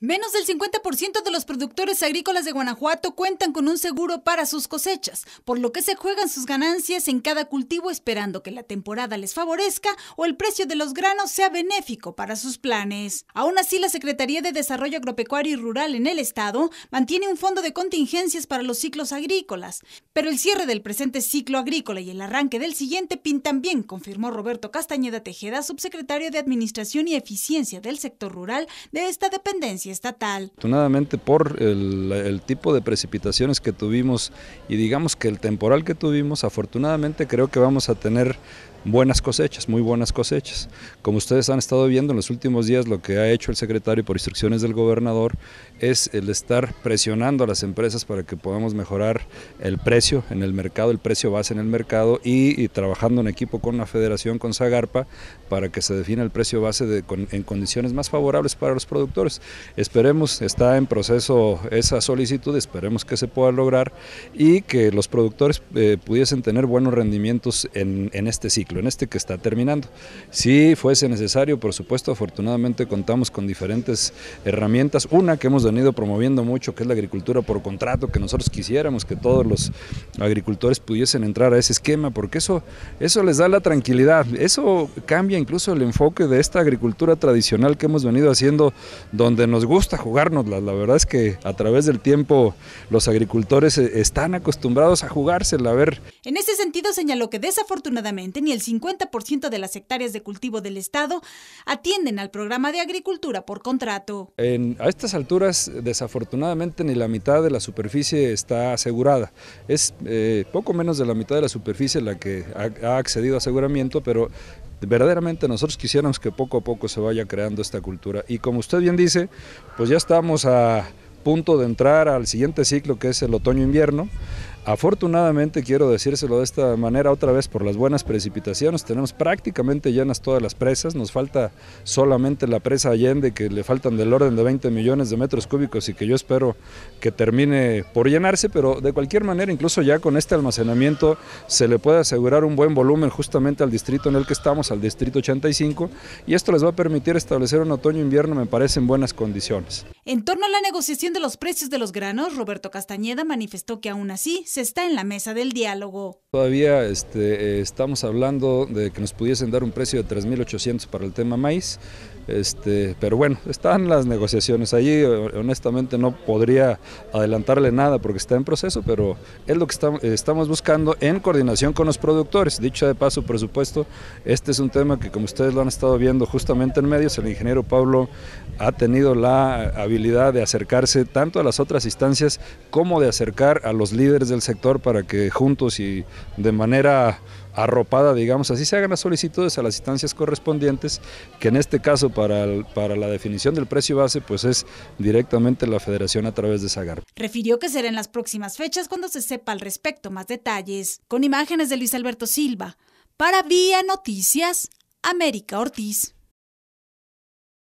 Menos del 50% de los productores agrícolas de Guanajuato cuentan con un seguro para sus cosechas, por lo que se juegan sus ganancias en cada cultivo esperando que la temporada les favorezca o el precio de los granos sea benéfico para sus planes. Aún así, la Secretaría de Desarrollo Agropecuario y Rural en el Estado mantiene un fondo de contingencias para los ciclos agrícolas, pero el cierre del presente ciclo agrícola y el arranque del siguiente pintan bien, confirmó Roberto Castañeda Tejeda, subsecretario de Administración y Eficiencia del Sector Rural de esta dependencia Estatal. Afortunadamente por el tipo de precipitaciones que tuvimos y digamos que el temporal que tuvimos, afortunadamente creo que vamos a tener buenas cosechas, muy buenas cosechas. Como ustedes han estado viendo en los últimos días, lo que ha hecho el secretario por instrucciones del gobernador es el estar presionando a las empresas para que podamos mejorar el precio en el mercado, el precio base en el mercado y, trabajando en equipo con la federación, con Zagarpa, para que se defina el precio base en condiciones más favorables para los productores. Esperemos, está en proceso esa solicitud, esperemos que se pueda lograr y que los productores eh, pudiesen tener buenos rendimientos en este ciclo en este que está terminando. Si fuese necesario, por supuesto, afortunadamente contamos con diferentes herramientas. Una que hemos venido promoviendo mucho, que es la agricultura por contrato, que nosotros quisiéramos que todos los agricultores pudiesen entrar a ese esquema, porque eso, eso les da la tranquilidad, eso cambia incluso el enfoque de esta agricultura tradicional que hemos venido haciendo, donde nos gusta jugárnosla. La verdad es que a través del tiempo los agricultores eh, están acostumbrados a jugársela, a ver. En ese sentido señaló que desafortunadamente ni el 50% de las hectáreas de cultivo del Estado atienden al programa de agricultura por contrato. a estas alturas, desafortunadamente, ni la mitad de la superficie está asegurada. Es eh, poco menos de la mitad de la superficie la que ha, ha accedido a aseguramiento, pero verdaderamente nosotros quisiéramos que poco a poco se vaya creando esta cultura. Y como usted bien dice, pues ya estamos a punto de entrar al siguiente ciclo que es el otoño-invierno. Afortunadamente, quiero decírselo de esta manera otra vez por las buenas precipitaciones, tenemos prácticamente llenas todas las presas, nos falta solamente la presa Allende que le faltan del orden de 20 millones de metros cúbicos y que yo espero que termine por llenarse, pero de cualquier manera, incluso ya con este almacenamiento se le puede asegurar un buen volumen justamente al distrito en el que estamos, al distrito 85, y esto les va a permitir establecer un otoño-invierno me parece en buenas condiciones. En torno a la negociación de los precios de los granos, Roberto Castañeda manifestó que aún así se está en la mesa del diálogo. Todavía este, eh, estamos hablando de que nos pudiesen dar un precio de 3.800 para el tema maíz, este, pero bueno, están las negociaciones allí, eh, honestamente no podría adelantarle nada porque está en proceso, pero es lo que estamos buscando en coordinación con los productores. Dicho de paso, presupuesto este es un tema que como ustedes lo han estado viendo justamente en medios, el ingeniero Pablo ha tenido la habilidad de acercarse tanto a las otras instancias como de acercar a los líderes del sector para que juntos y de manera arropada, digamos así, se hagan las solicitudes a las instancias correspondientes, que en este caso para, la definición del precio base, pues es directamente la federación a través de Sagar. Refirió que será en las próximas fechas cuando se sepa al respecto más detalles. Con imágenes de Luis Alberto Silva, para Vía Noticias, América Ortiz.